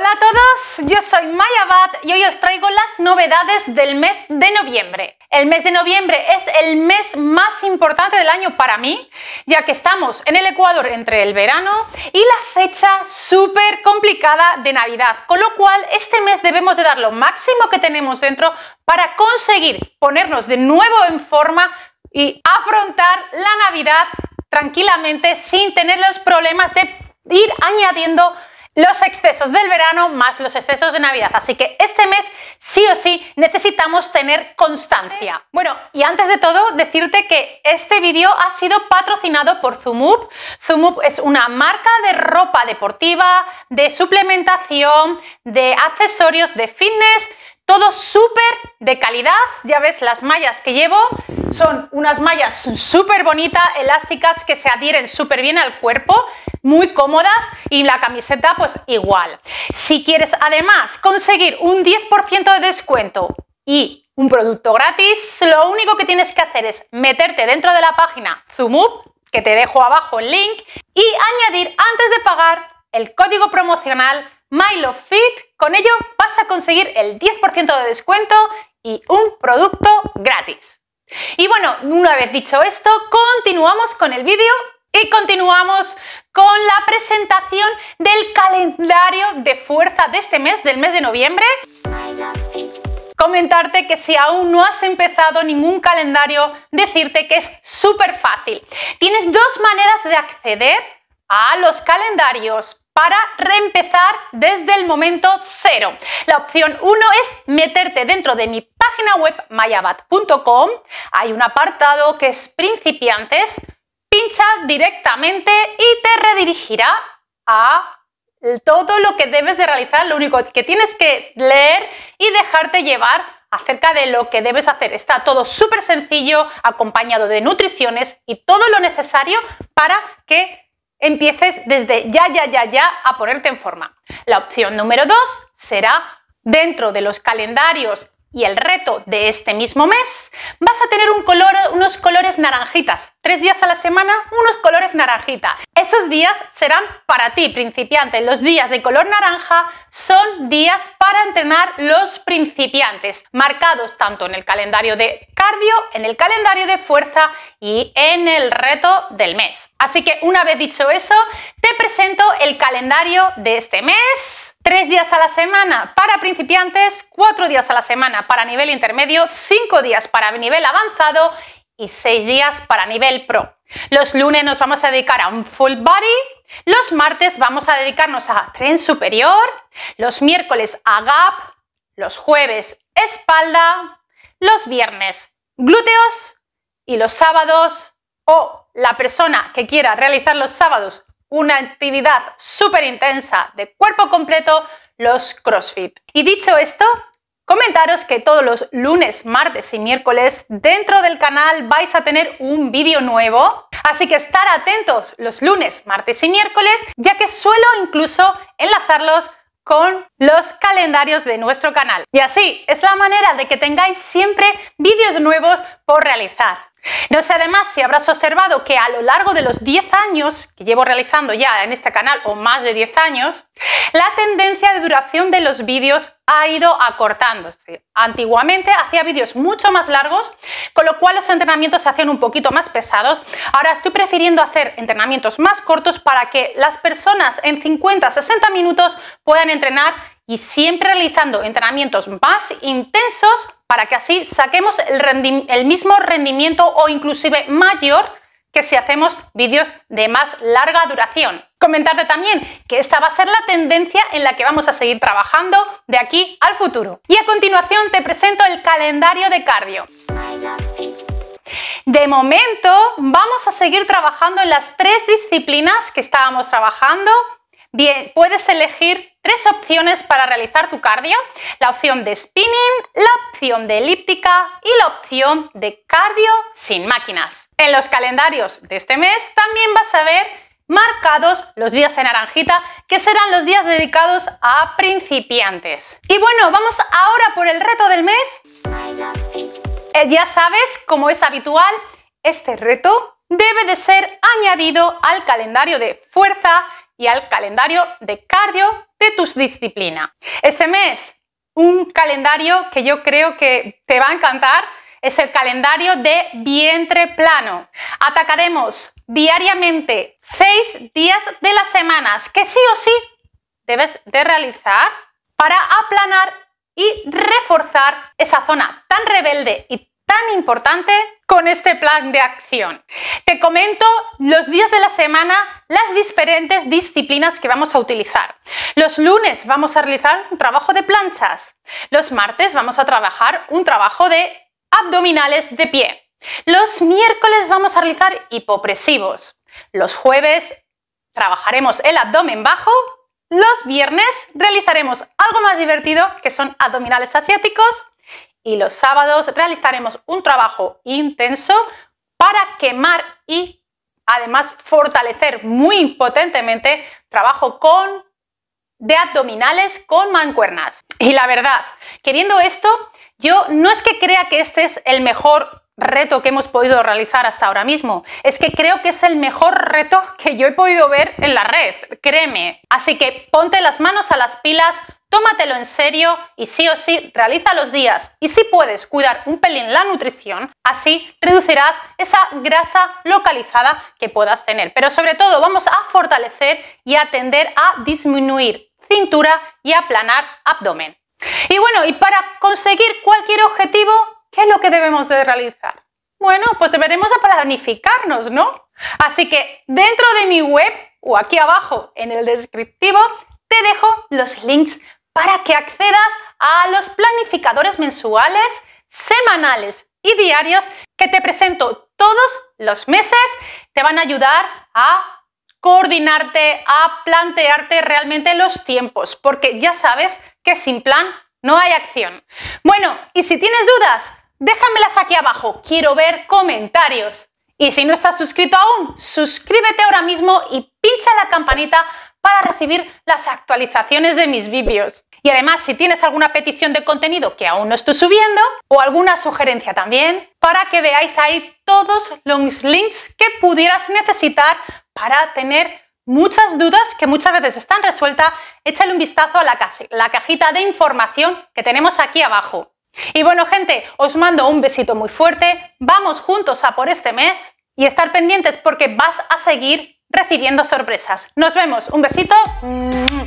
Hola a todos, yo soy Maya Bat y hoy os traigo las novedades del mes de noviembre. El mes de noviembre es el mes más importante del año para mí, ya que estamos en el Ecuador entre el verano y la fecha súper complicada de Navidad, con lo cual este mes debemos de dar lo máximo que tenemos dentro para conseguir ponernos de nuevo en forma y afrontar la Navidad tranquilamente sin tener los problemas de ir añadiendo los excesos del verano más los excesos de Navidad. Así que este mes sí o sí necesitamos tener constancia. Bueno, y antes de todo decirte que este vídeo ha sido patrocinado por Zumup. Zumup es una marca de ropa deportiva, de suplementación, de accesorios, de fitness, todo súper de calidad. Ya ves las mallas que llevo. Son unas mallas súper bonitas, elásticas, que se adhieren súper bien al cuerpo muy cómodas y la camiseta pues igual. Si quieres además conseguir un 10% de descuento y un producto gratis, lo único que tienes que hacer es meterte dentro de la página Zumup, que te dejo abajo el link, y añadir antes de pagar el código promocional MyLoveFit. Con ello vas a conseguir el 10% de descuento y un producto gratis. Y bueno, una vez dicho esto, continuamos con el vídeo y continuamos con la presentación del calendario de fuerza de este mes, del mes de noviembre. Comentarte que si aún no has empezado ningún calendario, decirte que es súper fácil. Tienes dos maneras de acceder a los calendarios para reempezar desde el momento cero. La opción 1 es meterte dentro de mi página web mayabat.com. Hay un apartado que es principiantes directamente y te redirigirá a todo lo que debes de realizar, lo único que tienes que leer y dejarte llevar acerca de lo que debes hacer. Está todo súper sencillo, acompañado de nutriciones y todo lo necesario para que empieces desde ya, ya, ya, ya a ponerte en forma. La opción número 2 será dentro de los calendarios y el reto de este mismo mes, vas a tener unos colores naranjitas. Tres días a la semana, unos colores naranjita. Esos días serán para ti, principiante. Los días de color naranja son días para entrenar los principiantes, marcados tanto en el calendario de cardio, en el calendario de fuerza y en el reto del mes. Así que una vez dicho eso, te presento el calendario de este mes tres días a la semana para principiantes, cuatro días a la semana para nivel intermedio, cinco días para nivel avanzado y seis días para nivel pro. Los lunes nos vamos a dedicar a un full body, los martes vamos a dedicarnos a tren superior, los miércoles a gap, los jueves espalda, los viernes glúteos y los sábados o la persona que quiera realizar los sábados una actividad súper intensa de cuerpo completo, los CrossFit. Y dicho esto, comentaros que todos los lunes, martes y miércoles dentro del canal vais a tener un vídeo nuevo, así que estar atentos los lunes, martes y miércoles, ya que suelo incluso enlazarlos con los calendarios de nuestro canal. Y así es la manera de que tengáis siempre vídeos nuevos por realizar. No sé además si habrás observado que a lo largo de los 10 años que llevo realizando ya en este canal, o más de 10 años, la tendencia de duración de los vídeos ha ido acortándose. Antiguamente hacía vídeos mucho más largos, con lo cual los entrenamientos se hacían un poquito más pesados. Ahora estoy prefiriendo hacer entrenamientos más cortos para que las personas en 50-60 minutos puedan entrenar y siempre realizando entrenamientos más intensos para que así saquemos el, mismo rendimiento o inclusive mayor que si hacemos vídeos de más larga duración. Comentarte también que esta va a ser la tendencia en la que vamos a seguir trabajando de aquí al futuro. Y a continuación te presento el calendario de cardio. De momento vamos a seguir trabajando en las tres disciplinas que estábamos trabajando. Bien, puedes elegir tres opciones para realizar tu cardio, la opción de spinning, la opción de elíptica y la opción de cardio sin máquinas. En los calendarios de este mes también vas a ver marcados los días en naranjita, que serán los días dedicados a principiantes. Y bueno, vamos ahora por el reto del mes. Eh, ya sabes, como es habitual, este reto debe de ser añadido al calendario de fuerza y al calendario de cardio de tus disciplina. Este mes, un calendario que yo creo que te va a encantar es el calendario de vientre plano. Atacaremos diariamente seis días de las semanas que sí o sí debes de realizar para aplanar y reforzar esa zona tan rebelde y tan importante con este plan de acción. Te comento los días de la semana, las diferentes disciplinas que vamos a utilizar. Los lunes vamos a realizar un trabajo de planchas. Los martes vamos a trabajar un trabajo de abdominales de pie. Los miércoles vamos a realizar hipopresivos. Los jueves trabajaremos el abdomen bajo. Los viernes realizaremos algo más divertido, que son abdominales asiáticos y los sábados realizaremos un trabajo intenso para quemar y además fortalecer muy potentemente trabajo con de abdominales con mancuernas. Y la verdad, queriendo viendo esto, yo no es que crea que este es el mejor reto que hemos podido realizar hasta ahora mismo. Es que creo que es el mejor reto que yo he podido ver en la red, créeme. Así que ponte las manos a las pilas, Tómatelo en serio y sí o sí realiza los días y si puedes cuidar un pelín la nutrición, así reducirás esa grasa localizada que puedas tener. Pero sobre todo vamos a fortalecer y atender a disminuir cintura y aplanar abdomen. Y bueno, y para conseguir cualquier objetivo, ¿qué es lo que debemos de realizar? Bueno, pues deberemos a planificarnos, ¿no? Así que dentro de mi web o aquí abajo en el descriptivo te dejo los links para que accedas a los planificadores mensuales, semanales y diarios que te presento todos los meses. Te van a ayudar a coordinarte, a plantearte realmente los tiempos, porque ya sabes que sin plan no hay acción. Bueno, y si tienes dudas, déjamelas aquí abajo. Quiero ver comentarios. Y si no estás suscrito aún, suscríbete ahora mismo y pincha la campanita para recibir las actualizaciones de mis vídeos. Y además, si tienes alguna petición de contenido que aún no estoy subiendo o alguna sugerencia también, para que veáis ahí todos los links que pudieras necesitar para tener muchas dudas que muchas veces están resueltas, échale un vistazo a la, la cajita de información que tenemos aquí abajo. Y bueno, gente, os mando un besito muy fuerte, vamos juntos a por este mes y estar pendientes porque vas a seguir recibiendo sorpresas. Nos vemos, un besito. Mm.